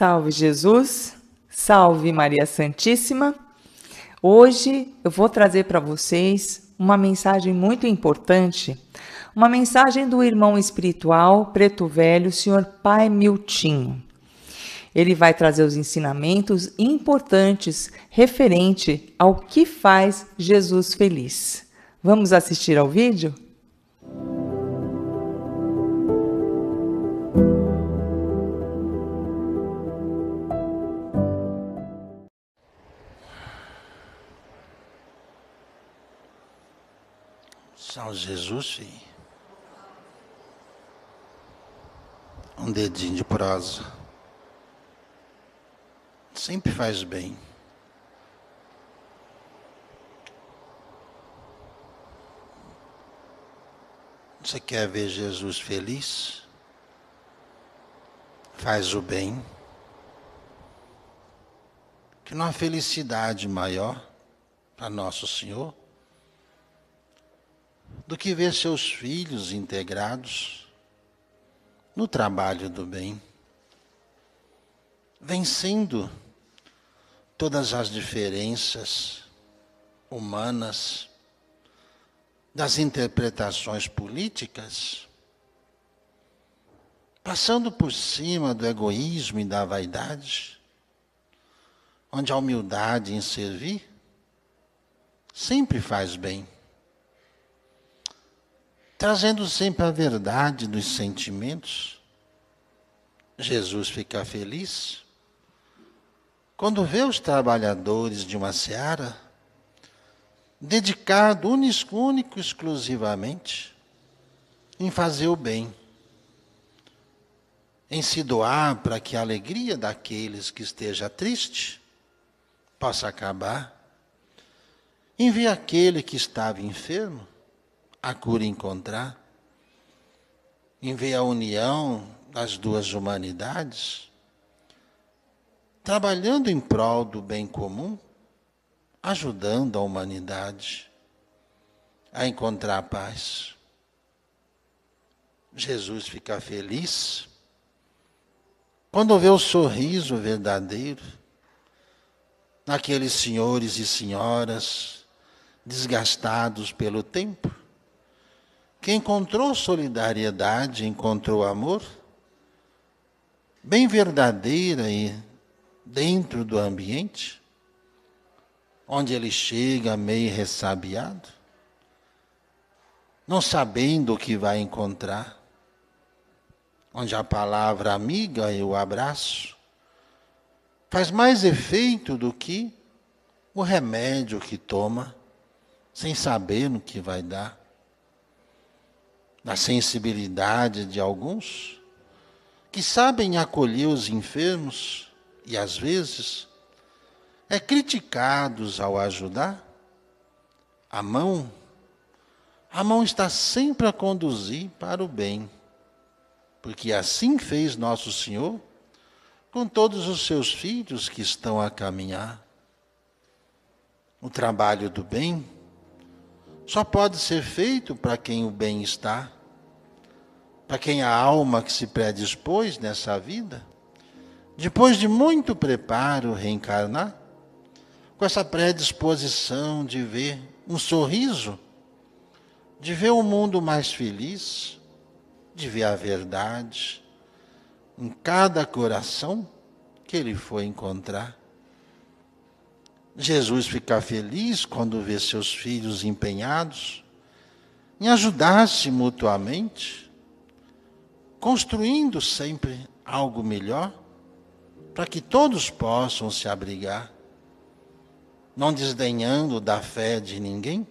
Salve Jesus, salve Maria Santíssima. Hoje eu vou trazer para vocês uma mensagem muito importante, uma mensagem do irmão espiritual preto velho, senhor Pai Miltinho. Ele vai trazer os ensinamentos importantes referente ao que faz Jesus feliz. Vamos assistir ao vídeo? Jesus, sim. Um dedinho de prosa. Sempre faz bem. Você quer ver Jesus feliz? Faz o bem. Que não há felicidade maior para Nosso Senhor do que ver seus filhos integrados no trabalho do bem, vencendo todas as diferenças humanas das interpretações políticas, passando por cima do egoísmo e da vaidade, onde a humildade em servir sempre faz bem trazendo sempre a verdade dos sentimentos, Jesus fica feliz. Quando vê os trabalhadores de uma seara, dedicado único, exclusivamente em fazer o bem, em se doar para que a alegria daqueles que esteja triste possa acabar, em ver aquele que estava enfermo a cura encontrar? Em ver a união das duas humanidades? Trabalhando em prol do bem comum, ajudando a humanidade a encontrar a paz. Jesus fica feliz quando vê o sorriso verdadeiro naqueles senhores e senhoras desgastados pelo tempo, que encontrou solidariedade, encontrou amor, bem verdadeira e dentro do ambiente, onde ele chega meio ressabiado, não sabendo o que vai encontrar, onde a palavra amiga e o abraço faz mais efeito do que o remédio que toma, sem saber no que vai dar na sensibilidade de alguns, que sabem acolher os enfermos e, às vezes, é criticados ao ajudar. A mão, a mão está sempre a conduzir para o bem, porque assim fez nosso Senhor com todos os seus filhos que estão a caminhar. O trabalho do bem só pode ser feito para quem o bem está, para quem a alma que se predispôs nessa vida, depois de muito preparo reencarnar, com essa predisposição de ver um sorriso, de ver o um mundo mais feliz, de ver a verdade em cada coração que ele foi encontrar. Jesus ficar feliz quando vê seus filhos empenhados em ajudar-se mutuamente, construindo sempre algo melhor, para que todos possam se abrigar, não desdenhando da fé de ninguém,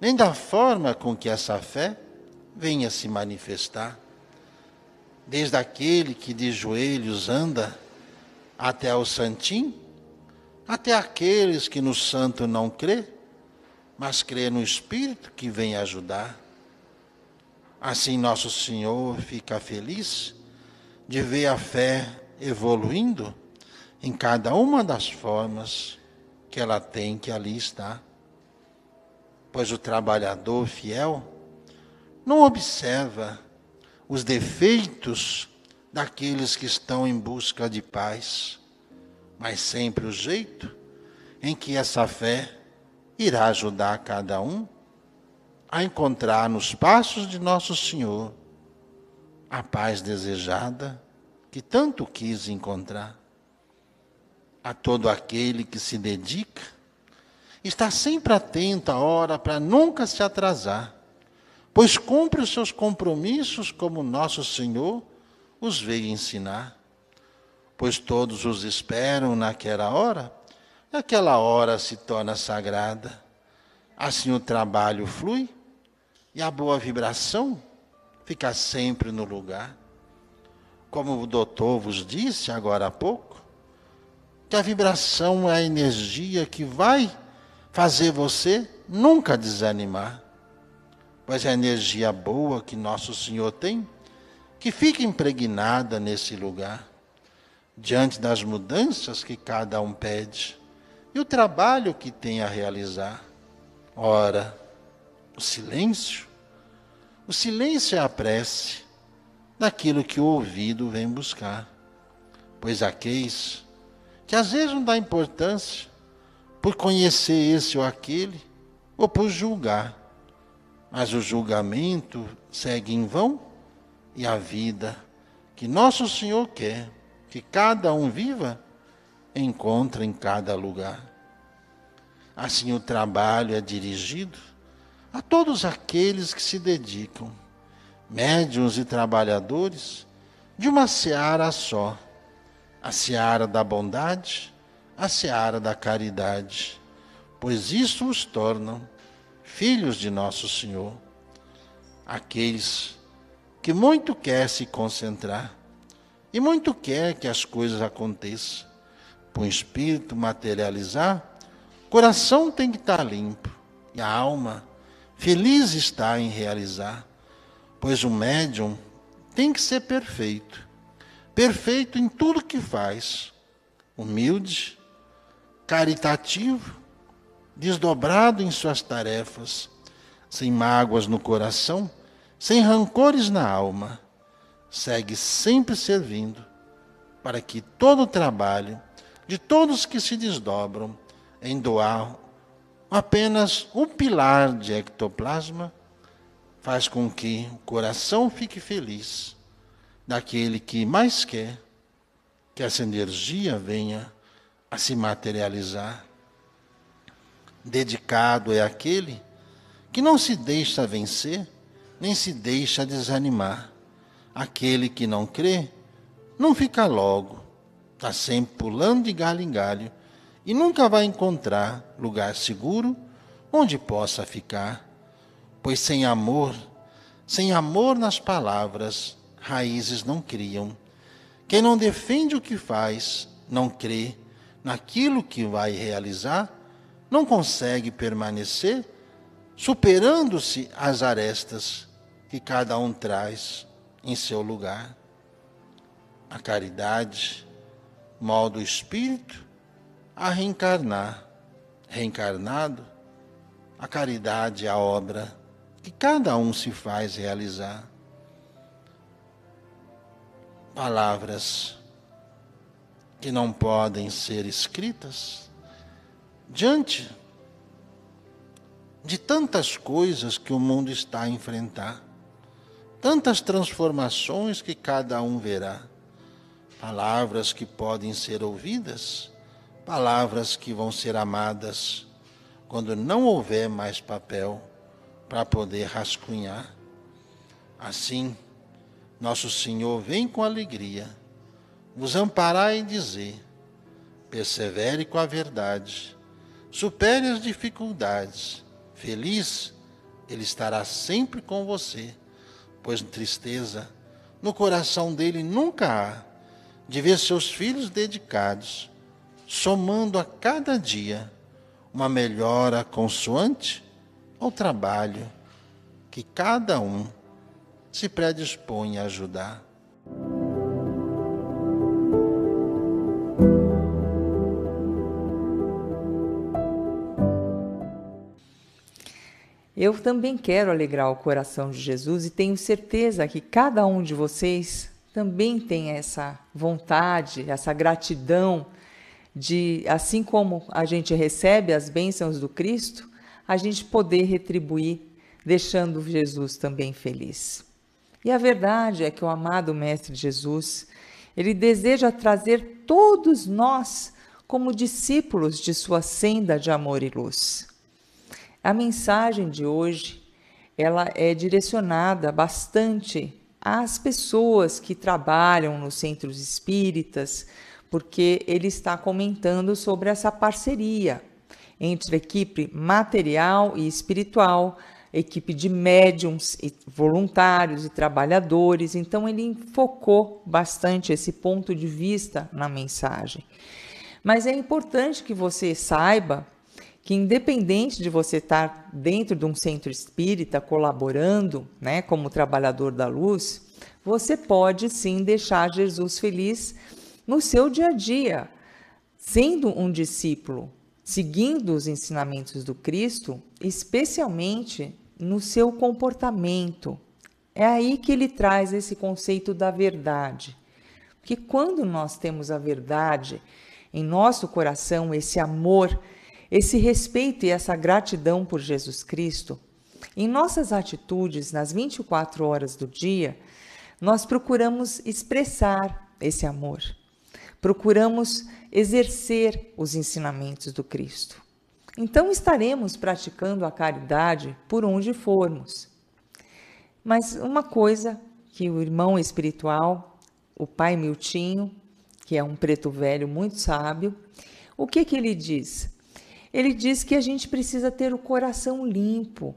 nem da forma com que essa fé venha se manifestar, desde aquele que de joelhos anda até ao santinho até aqueles que no santo não crê, mas crê no Espírito que vem ajudar. Assim nosso Senhor fica feliz de ver a fé evoluindo em cada uma das formas que ela tem que ali está. Pois o trabalhador fiel não observa os defeitos daqueles que estão em busca de paz mas sempre o jeito em que essa fé irá ajudar cada um a encontrar nos passos de Nosso Senhor a paz desejada que tanto quis encontrar. A todo aquele que se dedica, está sempre atento à hora para nunca se atrasar, pois cumpre os seus compromissos como Nosso Senhor os veio ensinar pois todos os esperam naquela hora. E aquela hora se torna sagrada. Assim o trabalho flui e a boa vibração fica sempre no lugar. Como o doutor vos disse agora há pouco, que a vibração é a energia que vai fazer você nunca desanimar. Pois é a energia boa que nosso Senhor tem, que fica impregnada nesse lugar diante das mudanças que cada um pede e o trabalho que tem a realizar. Ora, o silêncio, o silêncio é a prece daquilo que o ouvido vem buscar, pois aqueles que às vezes não dá importância por conhecer esse ou aquele ou por julgar, mas o julgamento segue em vão e a vida que nosso Senhor quer que cada um viva, encontra em cada lugar. Assim, o trabalho é dirigido a todos aqueles que se dedicam, médiuns e trabalhadores, de uma seara só, a seara da bondade, a seara da caridade, pois isso os tornam filhos de Nosso Senhor, aqueles que muito quer se concentrar e muito quer que as coisas aconteçam. Para o espírito materializar, o coração tem que estar limpo. E a alma feliz está em realizar. Pois o médium tem que ser perfeito. Perfeito em tudo que faz. Humilde, caritativo, desdobrado em suas tarefas, sem mágoas no coração, sem rancores na alma segue sempre servindo para que todo o trabalho de todos que se desdobram em doar apenas um pilar de ectoplasma faz com que o coração fique feliz daquele que mais quer que essa energia venha a se materializar. Dedicado é aquele que não se deixa vencer, nem se deixa desanimar Aquele que não crê, não fica logo, está sempre pulando de galho em galho e nunca vai encontrar lugar seguro onde possa ficar, pois sem amor, sem amor nas palavras, raízes não criam. Quem não defende o que faz, não crê naquilo que vai realizar, não consegue permanecer, superando-se as arestas que cada um traz em seu lugar. A caridade molda o espírito a reencarnar. Reencarnado, a caridade é a obra que cada um se faz realizar. Palavras que não podem ser escritas diante de tantas coisas que o mundo está a enfrentar tantas transformações que cada um verá. Palavras que podem ser ouvidas, palavras que vão ser amadas, quando não houver mais papel para poder rascunhar. Assim, nosso Senhor vem com alegria vos amparar e dizer: persevere com a verdade, supere as dificuldades, feliz, Ele estará sempre com você pois tristeza no coração dele nunca há, de ver seus filhos dedicados, somando a cada dia uma melhora consoante ao trabalho que cada um se predispõe a ajudar. Eu também quero alegrar o coração de Jesus e tenho certeza que cada um de vocês também tem essa vontade, essa gratidão de, assim como a gente recebe as bênçãos do Cristo, a gente poder retribuir, deixando Jesus também feliz. E a verdade é que o amado Mestre Jesus, ele deseja trazer todos nós como discípulos de sua senda de amor e luz. A mensagem de hoje, ela é direcionada bastante às pessoas que trabalham nos centros espíritas, porque ele está comentando sobre essa parceria entre a equipe material e espiritual, equipe de médiums, e voluntários e trabalhadores. Então, ele focou bastante esse ponto de vista na mensagem. Mas é importante que você saiba que independente de você estar dentro de um centro espírita colaborando, né, como trabalhador da luz, você pode sim deixar Jesus feliz no seu dia a dia, sendo um discípulo, seguindo os ensinamentos do Cristo, especialmente no seu comportamento. É aí que ele traz esse conceito da verdade. Porque quando nós temos a verdade em nosso coração, esse amor esse respeito e essa gratidão por Jesus Cristo, em nossas atitudes nas 24 horas do dia, nós procuramos expressar esse amor, procuramos exercer os ensinamentos do Cristo. Então estaremos praticando a caridade por onde formos. Mas uma coisa que o irmão espiritual, o pai Miltinho, que é um preto velho muito sábio, o que, que ele diz? ele diz que a gente precisa ter o coração limpo.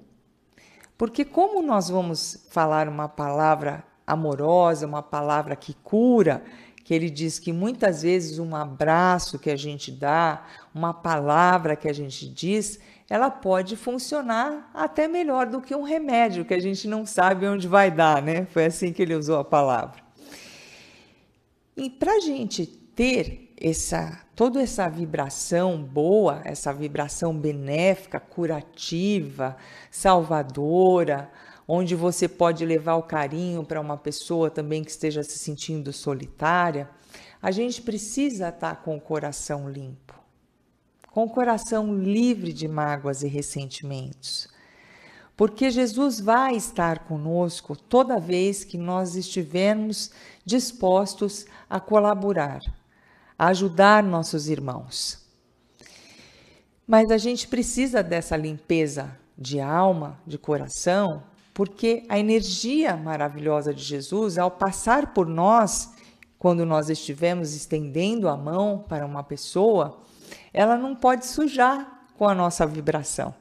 Porque, como nós vamos falar uma palavra amorosa, uma palavra que cura, que ele diz que muitas vezes um abraço que a gente dá, uma palavra que a gente diz, ela pode funcionar até melhor do que um remédio que a gente não sabe onde vai dar, né? Foi assim que ele usou a palavra. E para a gente ter essa toda essa vibração boa, essa vibração benéfica, curativa, salvadora, onde você pode levar o carinho para uma pessoa também que esteja se sentindo solitária, a gente precisa estar tá com o coração limpo, com o coração livre de mágoas e ressentimentos. Porque Jesus vai estar conosco toda vez que nós estivermos dispostos a colaborar ajudar nossos irmãos. Mas a gente precisa dessa limpeza de alma, de coração, porque a energia maravilhosa de Jesus, ao passar por nós, quando nós estivermos estendendo a mão para uma pessoa, ela não pode sujar com a nossa vibração.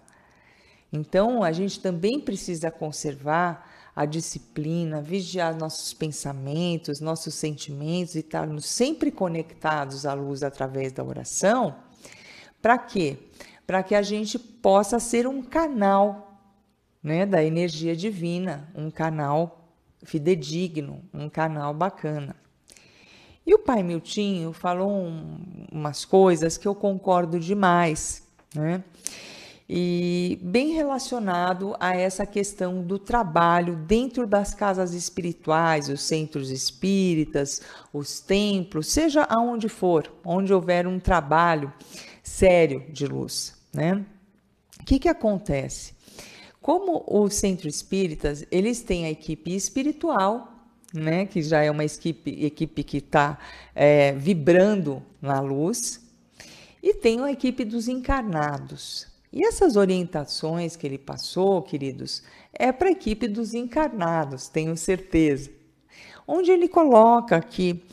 Então, a gente também precisa conservar a disciplina, vigiar nossos pensamentos, nossos sentimentos e estarmos sempre conectados à luz através da oração, para quê? Para que a gente possa ser um canal né, da energia divina, um canal fidedigno, um canal bacana. E o pai Miltinho falou um, umas coisas que eu concordo demais, né? e bem relacionado a essa questão do trabalho dentro das casas espirituais, os centros espíritas, os templos, seja aonde for, onde houver um trabalho sério de luz, né? O que, que acontece? Como o centro espíritas, eles têm a equipe espiritual, né, que já é uma equipe, equipe que está é, vibrando na luz, e tem a equipe dos encarnados, e essas orientações que ele passou, queridos, é para a equipe dos encarnados, tenho certeza. Onde ele coloca que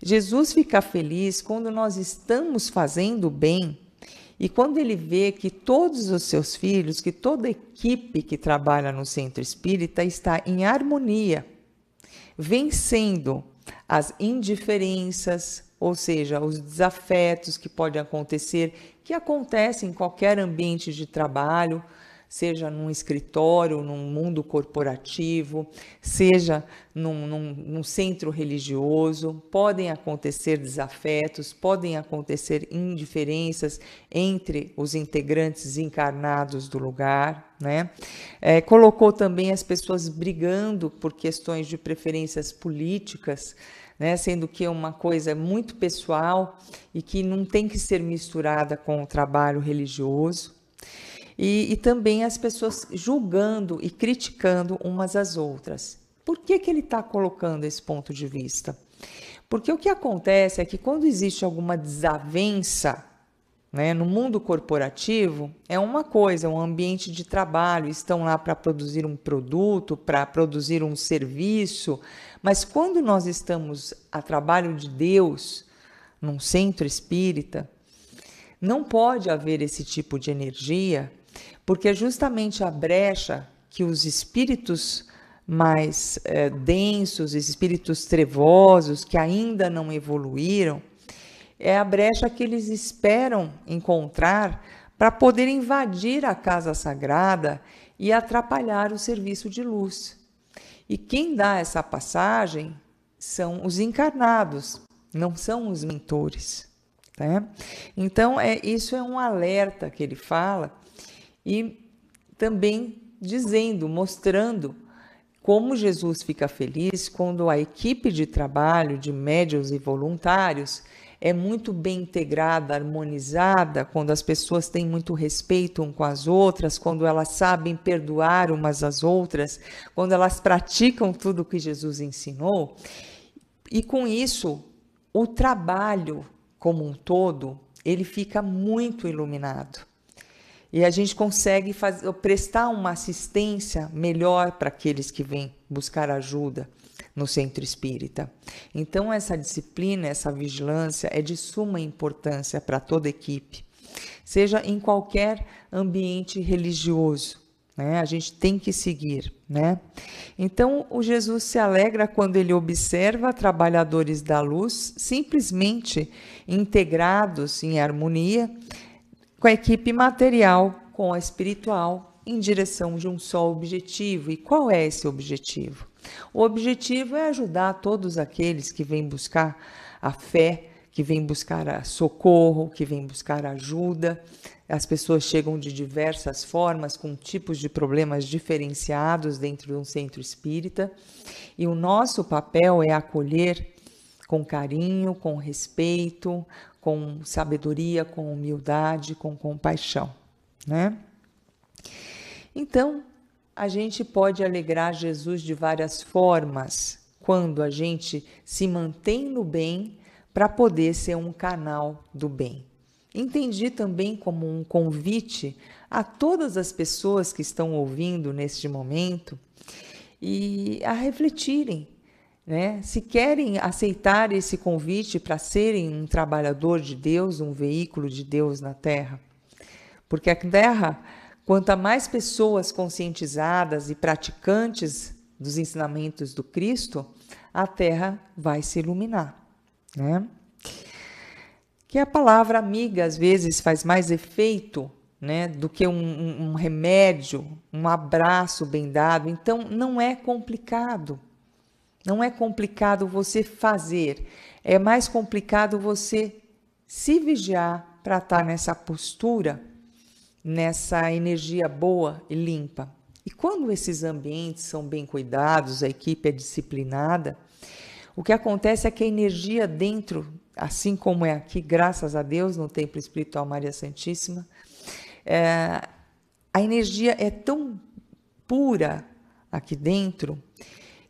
Jesus fica feliz quando nós estamos fazendo bem e quando ele vê que todos os seus filhos, que toda a equipe que trabalha no centro espírita está em harmonia, vencendo as indiferenças, ou seja, os desafetos que podem acontecer, que acontecem em qualquer ambiente de trabalho, seja num escritório, num mundo corporativo, seja num, num, num, centro religioso, podem acontecer desafetos, podem acontecer indiferenças entre os integrantes encarnados do lugar. Né? É, colocou também as pessoas brigando por questões de preferências políticas né? sendo que é uma coisa muito pessoal e que não tem que ser misturada com o trabalho religioso. E, e também as pessoas julgando e criticando umas às outras. Por que, que ele está colocando esse ponto de vista? Porque o que acontece é que quando existe alguma desavença né, no mundo corporativo, é uma coisa, um ambiente de trabalho, estão lá para produzir um produto, para produzir um serviço, mas quando nós estamos a trabalho de Deus, num centro espírita, não pode haver esse tipo de energia, porque é justamente a brecha que os espíritos mais é, densos, espíritos trevosos que ainda não evoluíram, é a brecha que eles esperam encontrar para poder invadir a casa sagrada e atrapalhar o serviço de luz. E quem dá essa passagem são os encarnados, não são os mentores. né? Então, é, isso é um alerta que ele fala e também dizendo, mostrando como Jesus fica feliz quando a equipe de trabalho de médios e voluntários é muito bem integrada, harmonizada, quando as pessoas têm muito respeito um com as outras, quando elas sabem perdoar umas às outras, quando elas praticam tudo o que Jesus ensinou. E com isso, o trabalho como um todo, ele fica muito iluminado. E a gente consegue fazer, prestar uma assistência melhor para aqueles que vêm buscar ajuda no centro espírita. Então, essa disciplina, essa vigilância é de suma importância para toda equipe, seja em qualquer ambiente religioso. Né? A gente tem que seguir, né? Então, o Jesus se alegra quando ele observa trabalhadores da luz simplesmente integrados em harmonia com a equipe material, com a espiritual, em direção de um só objetivo. E qual é esse objetivo? O objetivo é ajudar todos aqueles que vêm buscar a fé, que vêm buscar socorro, que vêm buscar ajuda. As pessoas chegam de diversas formas, com tipos de problemas diferenciados dentro de um centro espírita. E o nosso papel é acolher com carinho, com respeito, com sabedoria, com humildade, com compaixão, né? Então, a gente pode alegrar Jesus de várias formas quando a gente se mantém no bem para poder ser um canal do bem. Entendi também como um convite a todas as pessoas que estão ouvindo neste momento e a refletirem, né? Se querem aceitar esse convite para serem um trabalhador de Deus, um veículo de Deus na terra. Porque a terra Quanto mais pessoas conscientizadas e praticantes dos ensinamentos do Cristo, a Terra vai se iluminar. Né? Que a palavra amiga às vezes faz mais efeito né, do que um, um, um remédio, um abraço bem dado. Então, não é complicado. Não é complicado você fazer, é mais complicado você se vigiar para estar tá nessa postura nessa energia boa e limpa. E quando esses ambientes são bem cuidados, a equipe é disciplinada, o que acontece é que a energia dentro, assim como é aqui, graças a Deus, no Templo Espiritual Maria Santíssima, é, a energia é tão pura aqui dentro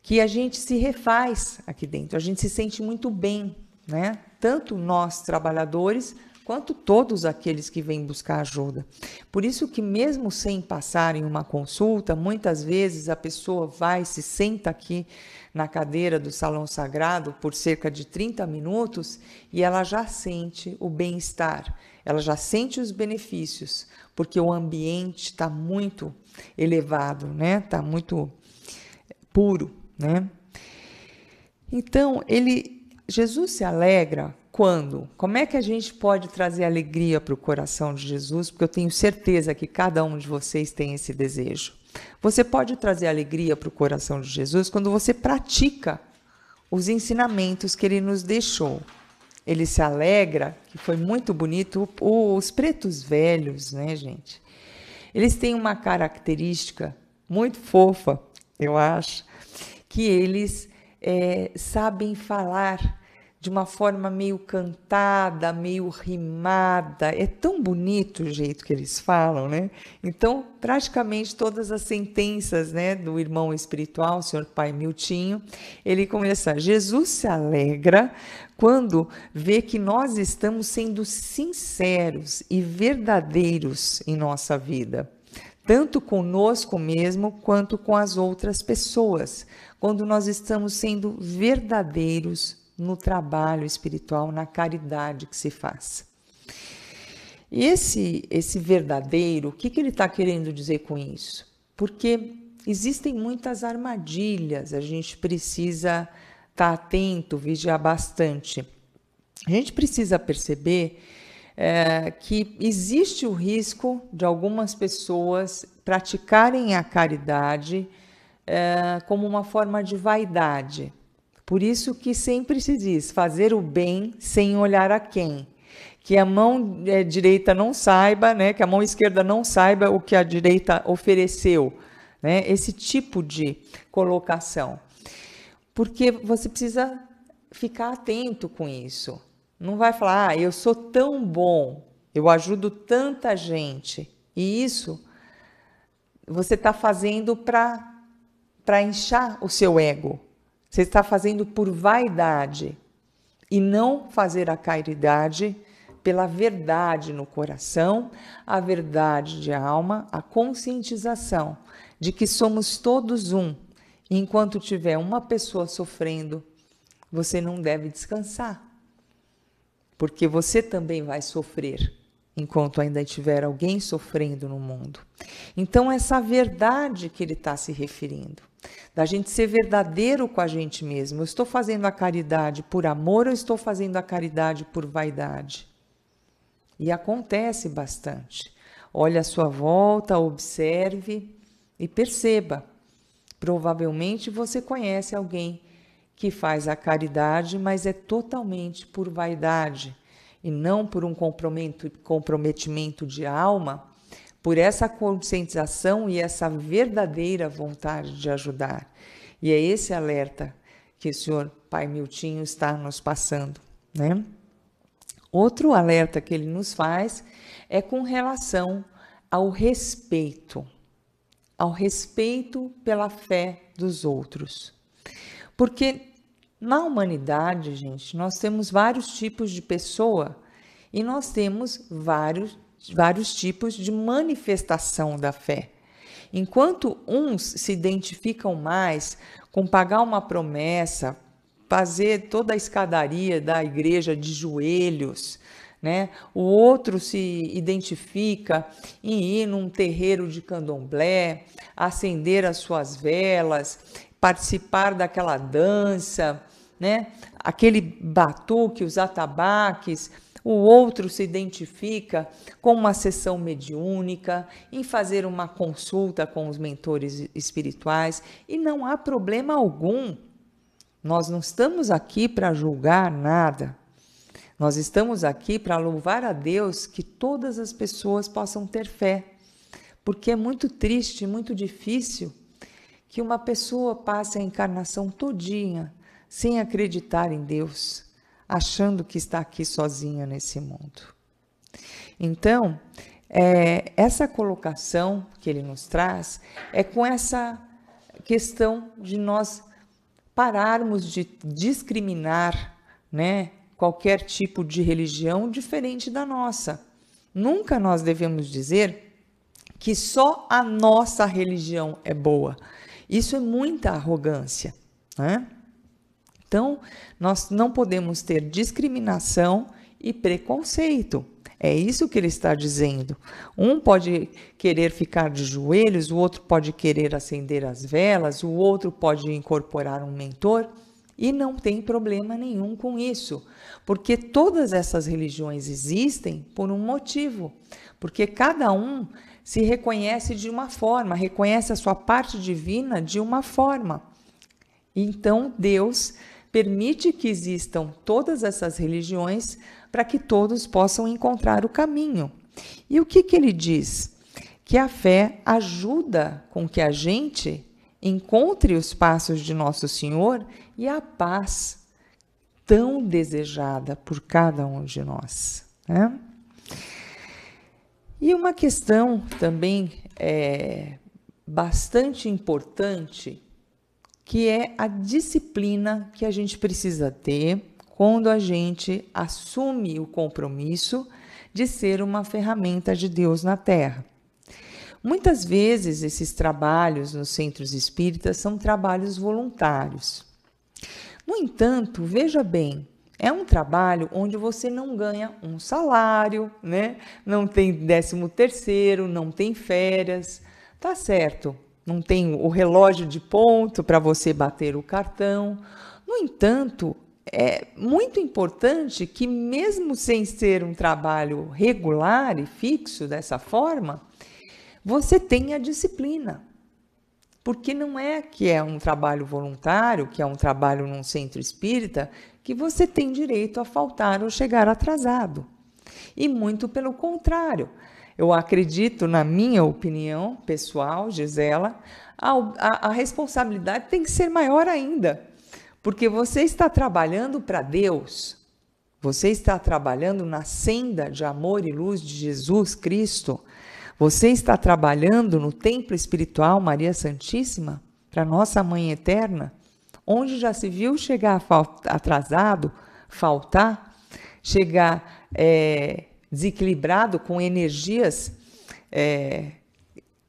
que a gente se refaz aqui dentro, a gente se sente muito bem, né? Tanto nós trabalhadores quanto todos aqueles que vêm buscar ajuda. Por isso que mesmo sem passar em uma consulta, muitas vezes a pessoa vai se senta aqui na cadeira do salão sagrado por cerca de 30 minutos e ela já sente o bem-estar, ela já sente os benefícios, porque o ambiente está muito elevado, né? Está muito puro, né? Então, ele Jesus se alegra quando? Como é que a gente pode trazer alegria para o coração de Jesus? Porque eu tenho certeza que cada um de vocês tem esse desejo. Você pode trazer alegria para o coração de Jesus quando você pratica os ensinamentos que ele nos deixou. Ele se alegra, que foi muito bonito. Os pretos velhos, né, gente? Eles têm uma característica muito fofa, eu acho, que eles é, sabem falar de uma forma meio cantada, meio rimada. É tão bonito o jeito que eles falam, né? Então, praticamente todas as sentenças, né, do irmão espiritual, o senhor pai Miltinho, ele começa: Jesus se alegra quando vê que nós estamos sendo sinceros e verdadeiros em nossa vida tanto conosco mesmo quanto com as outras pessoas, quando nós estamos sendo verdadeiros, no trabalho espiritual, na caridade que se faz. E esse, esse verdadeiro, o que, que ele está querendo dizer com isso? Porque existem muitas armadilhas, a gente precisa estar tá atento, vigiar bastante. A gente precisa perceber é, que existe o risco de algumas pessoas praticarem a caridade é, como uma forma de vaidade. Por isso que sempre se diz fazer o bem sem olhar a quem. Que a mão é, direita não saiba, né, que a mão esquerda não saiba o que a direita ofereceu. Né, esse tipo de colocação. Porque você precisa ficar atento com isso. Não vai falar, ah, eu sou tão bom, eu ajudo tanta gente. E isso você está fazendo para inchar o seu ego, você está fazendo por vaidade e não fazer a caridade pela verdade no coração, a verdade de alma, a conscientização de que somos todos um. Enquanto tiver uma pessoa sofrendo, você não deve descansar, porque você também vai sofrer enquanto ainda tiver alguém sofrendo no mundo. Então, é essa verdade que ele está se referindo, da gente ser verdadeiro com a gente mesmo. Eu estou fazendo a caridade por amor ou estou fazendo a caridade por vaidade? E acontece bastante. Olhe à sua volta, observe e perceba. Provavelmente você conhece alguém que faz a caridade, mas é totalmente por vaidade e não por um comprometimento de alma, por essa conscientização e essa verdadeira vontade de ajudar. E é esse alerta que o senhor Pai Miltinho está nos passando, né? Outro alerta que ele nos faz é com relação ao respeito, ao respeito pela fé dos outros. Porque na humanidade, gente, nós temos vários tipos de pessoa e nós temos vários, vários tipos de manifestação da fé. Enquanto uns se identificam mais com pagar uma promessa, fazer toda a escadaria da igreja de joelhos, né? O outro se identifica em ir num terreiro de candomblé, acender as suas velas, participar daquela dança, né? Aquele batuque, os atabaques, o outro se identifica com uma sessão mediúnica, em fazer uma consulta com os mentores espirituais, e não há problema algum. Nós não estamos aqui para julgar nada. Nós estamos aqui para louvar a Deus que todas as pessoas possam ter fé, porque é muito triste, muito difícil que uma pessoa passe a encarnação todinha sem acreditar em Deus, achando que está aqui sozinha nesse mundo. Então, é, essa colocação que ele nos traz é com essa questão de nós pararmos de discriminar né, qualquer tipo de religião diferente da nossa. Nunca nós devemos dizer que só a nossa religião é boa. Isso é muita arrogância. Né? Então, nós não podemos ter discriminação e preconceito. É isso que ele está dizendo. Um pode querer ficar de joelhos, o outro pode querer acender as velas, o outro pode incorporar um mentor. E não tem problema nenhum com isso, porque todas essas religiões existem por um motivo, porque cada um se reconhece de uma forma, reconhece a sua parte divina de uma forma. Então Deus permite que existam todas essas religiões para que todos possam encontrar o caminho. E o que, que ele diz? Que a fé ajuda com que a gente encontre os passos de Nosso Senhor e a paz tão desejada por cada um de nós. Né? E uma questão também é, bastante importante que é a disciplina que a gente precisa ter quando a gente assume o compromisso de ser uma ferramenta de Deus na Terra. Muitas vezes esses trabalhos nos centros espíritas são trabalhos voluntários. No entanto, veja bem, é um trabalho onde você não ganha um salário, né? Não tem décimo terceiro, não tem férias, tá certo? não tem o relógio de ponto para você bater o cartão. No entanto, é muito importante que, mesmo sem ser um trabalho regular e fixo dessa forma, você tenha disciplina. Porque não é que é um trabalho voluntário, que é um trabalho num centro espírita, que você tem direito a faltar ou chegar atrasado. E muito pelo contrário, eu acredito, na minha opinião pessoal, Gisela, a, a, a responsabilidade tem que ser maior ainda. Porque você está trabalhando para Deus, você está trabalhando na senda de amor e luz de Jesus Cristo, você está trabalhando no templo espiritual Maria Santíssima, para nossa Mãe Eterna, onde já se viu chegar atrasado, faltar, chegar. É, desequilibrado com energias é,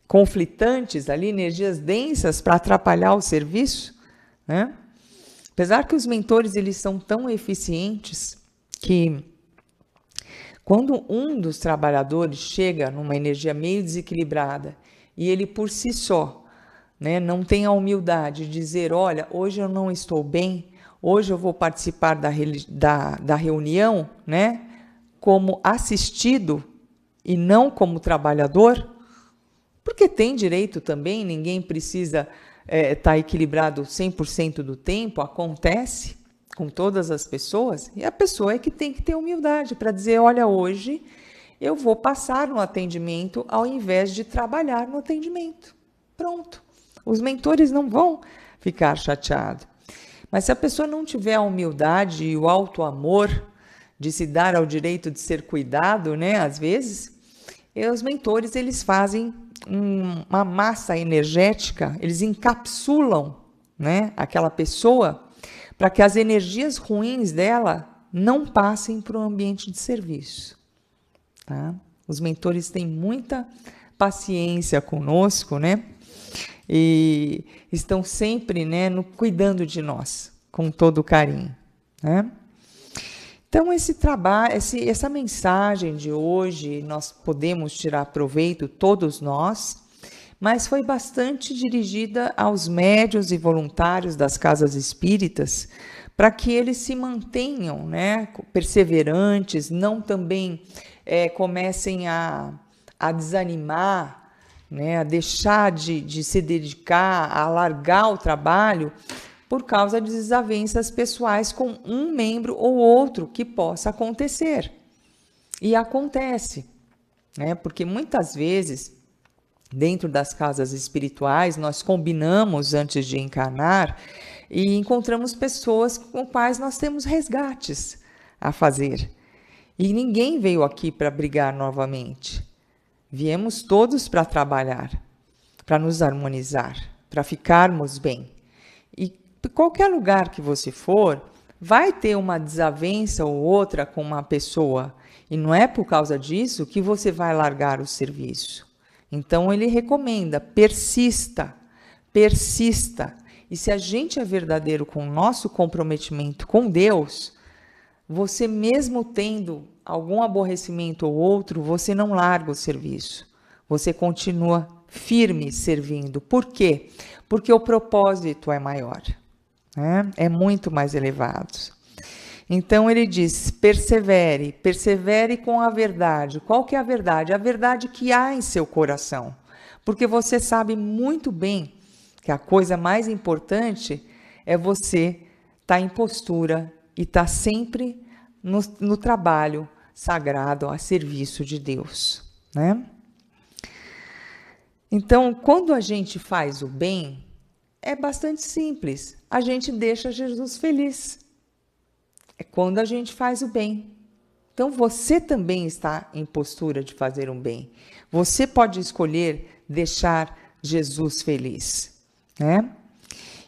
conflitantes ali, energias densas para atrapalhar o serviço, né? Apesar que os mentores eles são tão eficientes que quando um dos trabalhadores chega numa energia meio desequilibrada e ele por si só, né, não tem a humildade de dizer, olha, hoje eu não estou bem, hoje eu vou participar da, da, da reunião, né? como assistido e não como trabalhador? Porque tem direito também, ninguém precisa estar é, tá equilibrado 100% do tempo, acontece com todas as pessoas, e a pessoa é que tem que ter humildade para dizer: olha, hoje eu vou passar no atendimento ao invés de trabalhar no atendimento. Pronto. Os mentores não vão ficar chateados. Mas se a pessoa não tiver a humildade e o alto amor de se dar ao direito de ser cuidado, né? Às vezes, e os mentores eles fazem um, uma massa energética, eles encapsulam, né? Aquela pessoa para que as energias ruins dela não passem para o ambiente de serviço, tá? Os mentores têm muita paciência conosco, né? E estão sempre, né, no, cuidando de nós com todo carinho, né? Então, esse trabalho, esse, essa mensagem de hoje, nós podemos tirar proveito, todos nós, mas foi bastante dirigida aos médios e voluntários das casas espíritas, para que eles se mantenham né, perseverantes, não também é, comecem a, a desanimar, né, a deixar de, de se dedicar, a largar o trabalho, por causa de desavenças pessoais com um membro ou outro que possa acontecer. E acontece, né? porque muitas vezes, dentro das casas espirituais, nós combinamos antes de encarnar e encontramos pessoas com quais nós temos resgates a fazer. E ninguém veio aqui para brigar novamente. Viemos todos para trabalhar, para nos harmonizar, para ficarmos bem qualquer lugar que você for, vai ter uma desavença ou outra com uma pessoa. E não é por causa disso que você vai largar o serviço. Então ele recomenda: persista, persista. E se a gente é verdadeiro com o nosso comprometimento com Deus, você mesmo tendo algum aborrecimento ou outro, você não larga o serviço. Você continua firme servindo. Por quê? Porque o propósito é maior né? é muito mais elevado. Então ele diz: persevere, persevere com a verdade. Qual que é a verdade? A verdade que há em seu coração. Porque você sabe muito bem que a coisa mais importante é você estar tá em postura e estar tá sempre no, no, trabalho sagrado a serviço de Deus, né? Então, quando a gente faz o bem, é bastante simples. A gente deixa Jesus feliz. É quando a gente faz o bem. Então você também está em postura de fazer um bem. Você pode escolher deixar Jesus feliz, né?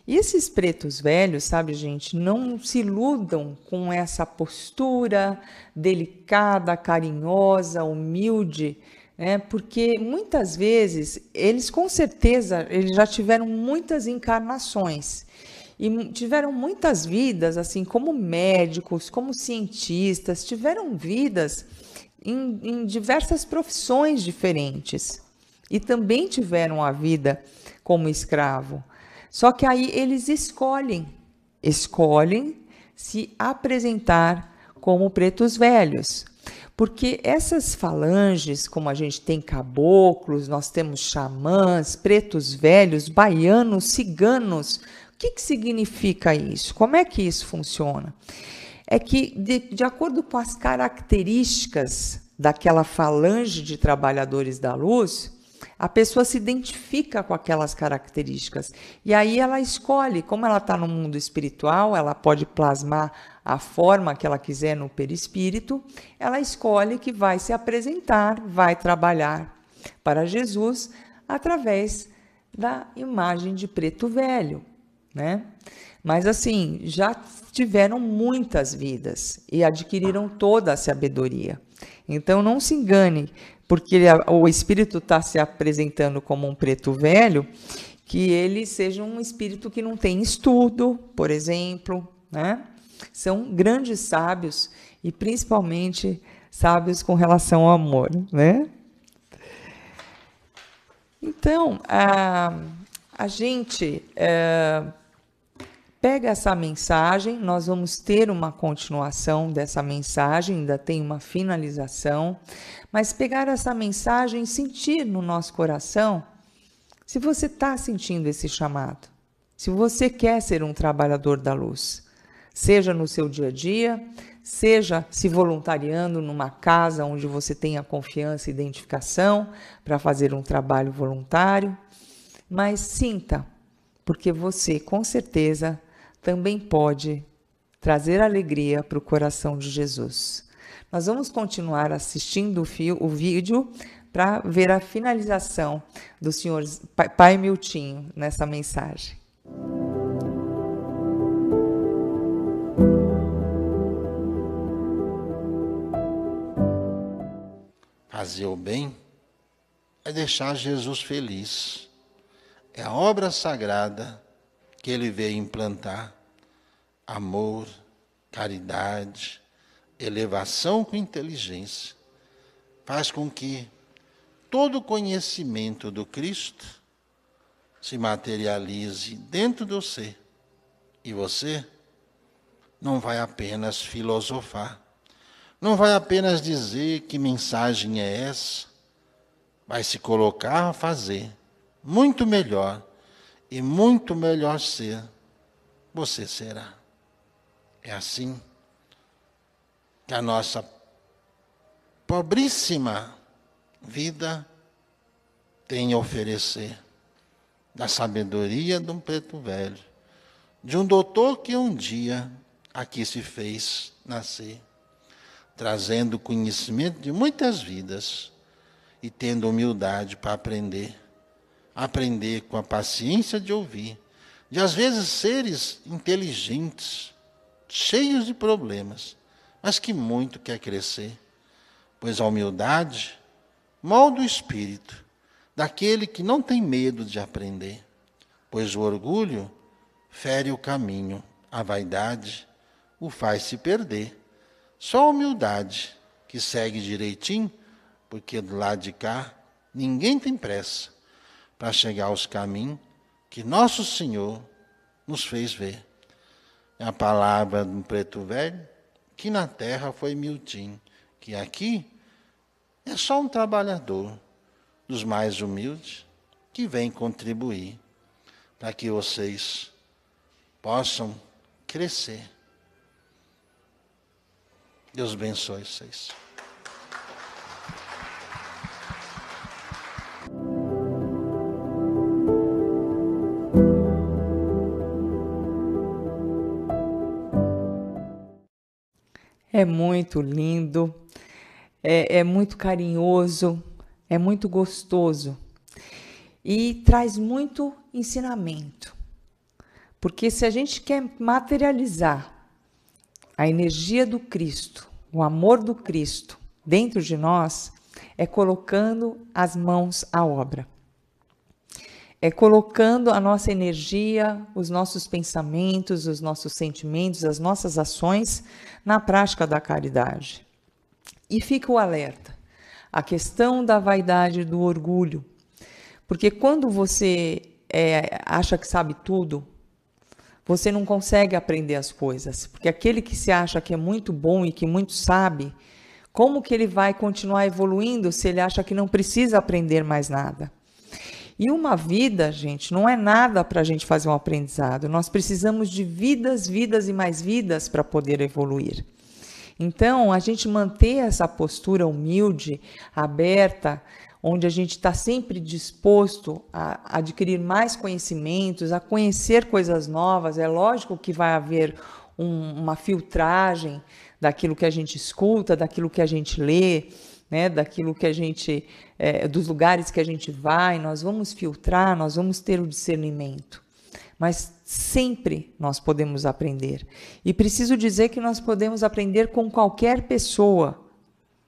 E esses pretos velhos, sabe, gente, não se iludam com essa postura delicada, carinhosa, humilde é porque muitas vezes eles com certeza eles já tiveram muitas encarnações e tiveram muitas vidas, assim como médicos, como cientistas, tiveram vidas em, em diversas profissões diferentes e também tiveram a vida como escravo. Só que aí eles escolhem, escolhem se apresentar como pretos velhos, porque essas falanges, como a gente tem caboclos, nós temos xamãs, pretos velhos, baianos, ciganos, o que, que significa isso? Como é que isso funciona? É que, de, de acordo com as características daquela falange de trabalhadores da luz, a pessoa se identifica com aquelas características. E aí ela escolhe, como ela está no mundo espiritual, ela pode plasmar a forma que ela quiser no perispírito, ela escolhe que vai se apresentar, vai trabalhar para Jesus através da imagem de preto velho, né? Mas assim, já tiveram muitas vidas e adquiriram toda a sabedoria. Então não se engane porque ele, o espírito está se apresentando como um preto velho, que ele seja um espírito que não tem estudo, por exemplo, né? São grandes sábios e principalmente sábios com relação ao amor, né? Então, a, a gente eh, pega essa mensagem, nós vamos ter uma continuação dessa mensagem, ainda tem uma finalização, mas pegar essa mensagem e sentir no nosso coração se você está sentindo esse chamado, se você quer ser um trabalhador da luz, seja no seu dia a dia, seja se voluntariando numa casa onde você tenha confiança e identificação para fazer um trabalho voluntário, mas sinta, porque você com certeza também pode trazer alegria para o coração de Jesus. Nós vamos continuar assistindo o, fio, o vídeo para ver a finalização do senhor Pai Miltinho nessa mensagem. Fazer o bem é deixar Jesus feliz. É a obra sagrada que ele veio implantar amor, caridade, elevação com inteligência, faz com que todo conhecimento do Cristo se materialize dentro do ser. E você não vai apenas filosofar, não vai apenas dizer que mensagem é essa, vai se colocar a fazer muito melhor e muito melhor ser, você será. É assim que a nossa pobríssima vida tem a oferecer da sabedoria de um preto velho, de um doutor que um dia aqui se fez nascer, trazendo conhecimento de muitas vidas e tendo humildade para aprender aprender com a paciência de ouvir, de às vezes seres inteligentes, cheios de problemas, mas que muito quer crescer, pois a humildade molda o espírito daquele que não tem medo de aprender, pois o orgulho fere o caminho, a vaidade o faz se perder. Só a humildade que segue direitinho, porque do lado de cá ninguém tem pressa para chegar aos caminhos que nosso Senhor nos fez ver. É a palavra do preto velho, que na terra foi miudinho, que aqui é só um trabalhador dos mais humildes que vem contribuir para que vocês possam crescer. Deus abençoe vocês. é muito lindo, é, é muito carinhoso, é muito gostoso e traz muito ensinamento. Porque se a gente quer materializar a energia do Cristo, o amor do Cristo dentro de nós, é colocando as mãos à obra é, colocando a nossa energia, os nossos pensamentos, os nossos sentimentos, as nossas ações na prática da caridade. E fica o alerta: a questão da vaidade, do orgulho. Porque quando você é, acha que sabe tudo, você não consegue aprender as coisas. Porque aquele que se acha que é muito bom e que muito sabe, como que ele vai continuar evoluindo se ele acha que não precisa aprender mais nada? E uma vida, gente, não é nada para a gente fazer um aprendizado. Nós precisamos de vidas, vidas e mais vidas para poder evoluir. Então, a gente manter essa postura humilde, aberta, onde a gente está sempre disposto a adquirir mais conhecimentos, a conhecer coisas novas. É lógico que vai haver um, uma filtragem daquilo que a gente escuta, daquilo que a gente lê né, daquilo que a gente, é, dos lugares que a gente vai, nós vamos filtrar, nós vamos ter o discernimento. Mas sempre nós podemos aprender. E preciso dizer que nós podemos aprender com qualquer pessoa.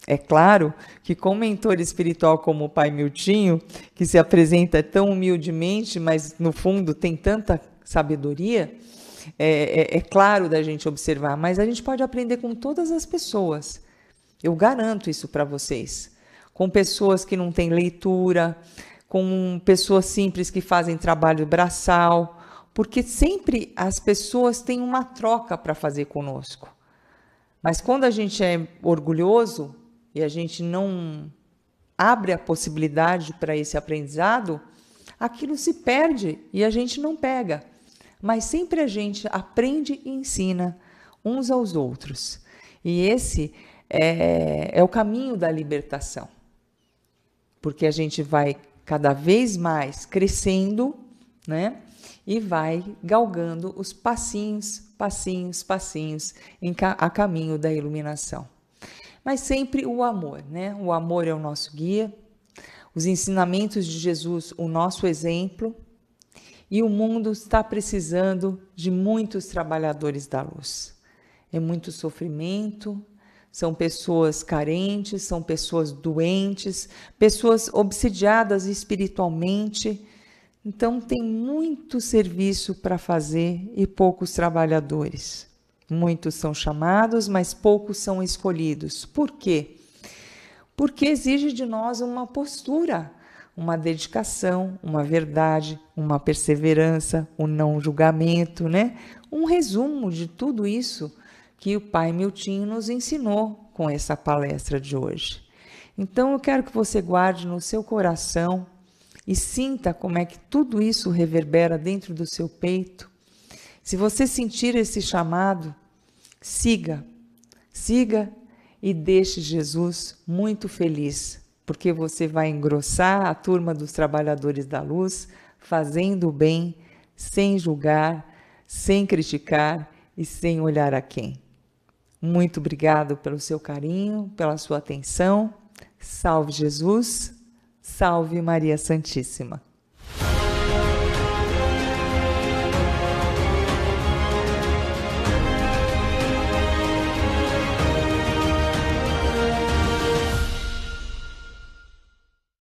É claro que com um mentor espiritual como o Pai Miltinho, que se apresenta tão humildemente, mas no fundo tem tanta sabedoria, é, é, é claro da gente observar, mas a gente pode aprender com todas as pessoas. Eu garanto isso para vocês. Com pessoas que não têm leitura, com pessoas simples que fazem trabalho braçal, porque sempre as pessoas têm uma troca para fazer conosco. Mas quando a gente é orgulhoso e a gente não abre a possibilidade para esse aprendizado, aquilo se perde e a gente não pega. Mas sempre a gente aprende e ensina uns aos outros. E esse é, é o caminho da libertação. Porque a gente vai cada vez mais crescendo, né? E vai galgando os passinhos, passinhos, passinhos em ca a caminho da iluminação. Mas sempre o amor, né? O amor é o nosso guia, os ensinamentos de Jesus, o nosso exemplo, e o mundo está precisando de muitos trabalhadores da luz. É muito sofrimento, são pessoas carentes, são pessoas doentes, pessoas obsidiadas espiritualmente. Então, tem muito serviço para fazer e poucos trabalhadores. Muitos são chamados, mas poucos são escolhidos. Por quê? Porque exige de nós uma postura, uma dedicação, uma verdade, uma perseverança, o um não julgamento, né? Um resumo de tudo isso que o Pai Miltinho nos ensinou com essa palestra de hoje. Então eu quero que você guarde no seu coração e sinta como é que tudo isso reverbera dentro do seu peito. Se você sentir esse chamado, siga, siga e deixe Jesus muito feliz, porque você vai engrossar a turma dos trabalhadores da luz, fazendo o bem, sem julgar, sem criticar e sem olhar a quem. Muito obrigado pelo seu carinho, pela sua atenção. Salve Jesus, salve Maria Santíssima.